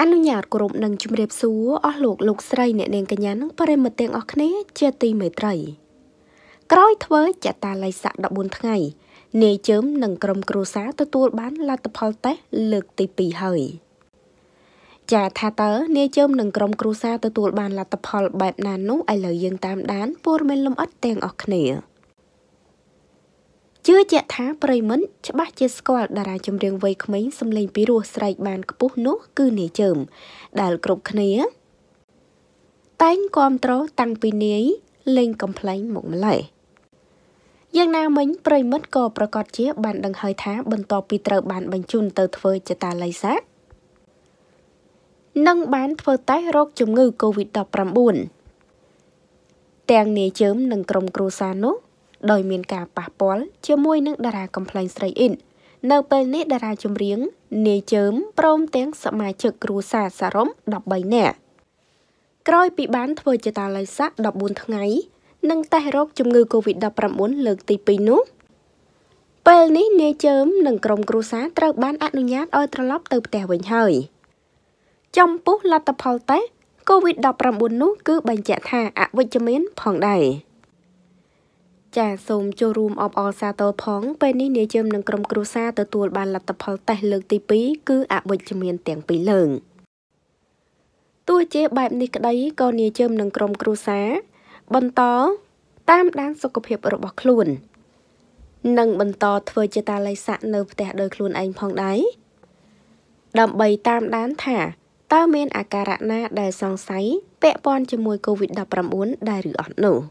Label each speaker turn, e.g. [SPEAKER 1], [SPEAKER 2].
[SPEAKER 1] អនុញ្ញាតគោរពនិងជម្រាបសួរអស់លោកលោកស្រីអ្នកនាងកញ្ញានិងប្រិមត្តទាំងអស់គ្នាជាទីមេត្រីក្រោយធ្វើចតាល័យស័ក14ថ្ងៃនាយជើមនិងក្រុមគ្រួសារទទួលបានលទ្ធផលតេស្តលើកទី2ហើយចាថាតើនាយជើមនិងក្រុមគ្រួសារទទួលបានលទ្ធផលបែបណានោះឥឡូវយើងតាមដានព័ត៌មានលម្អិតទាំងអស់គ្នា។ជឿជាក់ថាប្រិមិត្តច្បាស់ជាស្គាល់តារាចម្រៀងវ័យក្មេងសំឡេងពីរោះស្រែកបានខ្ពស់នោះគឺនាយចើមដែលគ្រប់គ្នាតែងគ្រប់ត្រតាំងពីនាយ លេងកំ pl ែងមកម្ល៉េះយ៉ាងណាមិញប្រិមិត្តក៏ប្រកាសជាបានដឹងហើយថាបន្ទាប់ពីត្រូវ បានបញ្ជូនទៅធ្វើចតាល័យសានឹងបានធ្វើតេស្តរោគជំងឺ Covid-19 ទាំងនាយជើម និងក្រុមគ្រួសារនោះដោយមានការប៉ះពាល់ជាមួយនឹងតារាកំ pl ែងស្រីអ៊ីននៅ ពេលនេះតារាចម្រៀងនាយជើមព្រមទាំងសមាជិកគ្រួសារសរុប13នាក់ក្រោយពីបានធ្វើចតាឡៃស័ក14ថ្ងៃនិងតេស្តរោគជំងឺ Covid-19 លើកទី2នោះពេលនេះនាយជើមនិងក្រុមគ្រួសារត្រូវបានអនុញ្ញាតឲ្យត្រឡប់ទៅផ្ទះវិញហើយចំពោះលទ្ធផលតេស្ត COVID-19 នោះ គឺបញ្ជាក់ថាអវិជ្ជមានផងដែរ។ចាសូមចូលរួមអបអរសាទរផងពេលនេះនាយជើមនិងក្រុមគ្រួសារទទួលបានលទ្ធផលតេស្តលើកទី2គឺអវិជ្ជមានទាំងពីរលើងទោះជាបែបនេះក្តីក៏នាយជើមនិងក្រុមគ្រួសារបន្តតាមដានសុខភាពរបស់ខ្លួន និងបន្តធ្វើជាតាល័យស័កនៅផ្ទះដោយខ្លួនឯងផងដែរដើម្បីតាមដានថាតើមានអាការៈណាដែលសង្ស័យពាក់ព័ន្ធជាមួយ COVID-19 ដែរឬអត់នោះ។